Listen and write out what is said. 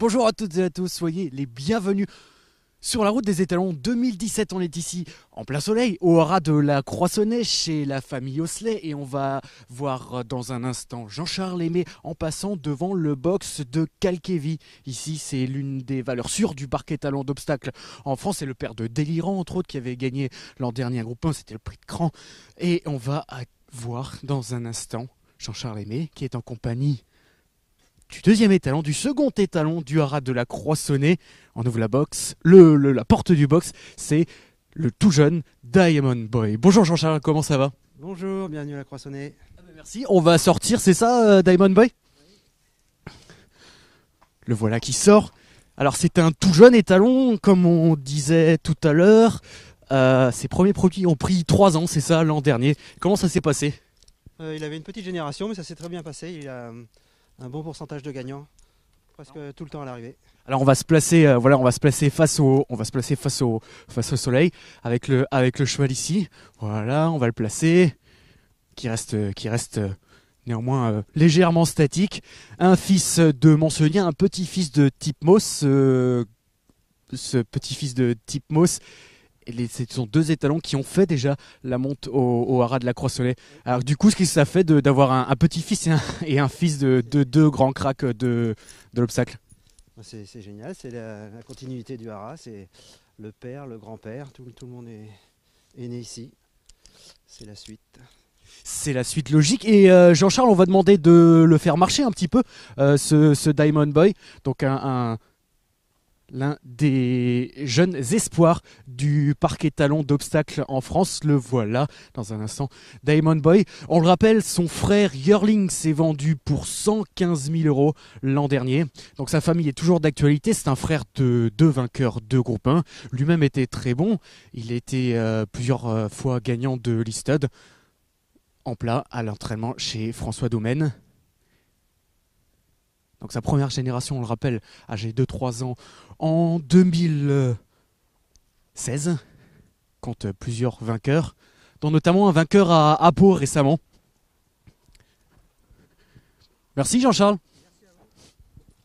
Bonjour à toutes et à tous, soyez les bienvenus sur la route des étalons 2017. On est ici en plein soleil, au haras de la Croissonnée, chez la famille Osselet, et on va voir dans un instant Jean-Charles Aimé en passant devant le box de Calkevi. Ici, c'est l'une des valeurs sûres du parc étalon d'obstacles en France. C'est le père de Délirant, entre autres, qui avait gagné l'an dernier un groupe 1, c'était le prix de Cran. Et on va voir dans un instant Jean-Charles Aimé, qui est en compagnie du deuxième étalon, du second étalon du haras de la Croissonnée. On ouvre la box, le, la porte du box, c'est le tout jeune Diamond Boy. Bonjour Jean-Charles, comment ça va Bonjour, bienvenue à la Croissonnée. Ah ben merci, on va sortir, c'est ça euh, Diamond Boy Le voilà qui sort. Alors c'est un tout jeune étalon, comme on disait tout à l'heure. Euh, ses premiers produits ont pris trois ans, c'est ça, l'an dernier. Comment ça s'est passé euh, Il avait une petite génération, mais ça s'est très bien passé. Il a un bon pourcentage de gagnants presque tout le temps à l'arrivée. Alors on va se placer, euh, voilà, on va se placer face au, on va se placer face au, face au soleil avec le, avec le cheval ici. Voilà, on va le placer, qui reste, qui reste euh, néanmoins euh, légèrement statique. Un fils de Mancelien, un petit fils de Tipmos, ce petit fils de Tipmos ce sont deux étalons qui ont fait déjà la monte au, haras de la Croix-Soleil. Alors du coup, ce que ça fait d'avoir un, petit-fils et, un, fils de, deux grands cracks de, de l'obstacle bah, C'est génial, c'est la, continuité du haras, c'est le père, le grand-père, tout, le monde est, né ici. C'est la suite. C'est la suite logique. Et euh, Jean-Charles, on va demander de le faire marcher un petit peu, euh, ce, Diamond Boy. Donc un l'un des jeunes espoirs du parc étalon d'obstacles en France. Le voilà dans un instant, Diamond Boy. On le rappelle, son frère Yearling s'est vendu pour 115 000 euros l'an dernier. Donc sa famille est toujours d'actualité. C'est un frère de deux vainqueurs de groupe 1. Lui-même était très bon. Il était euh, plusieurs euh, fois gagnant de l'Istud en plat à l'entraînement chez François Domaine. Donc sa première génération, on le rappelle, âgée de 3 ans, en 2016, compte plusieurs vainqueurs, dont notamment un vainqueur à, à récemment. Merci Jean-Charles.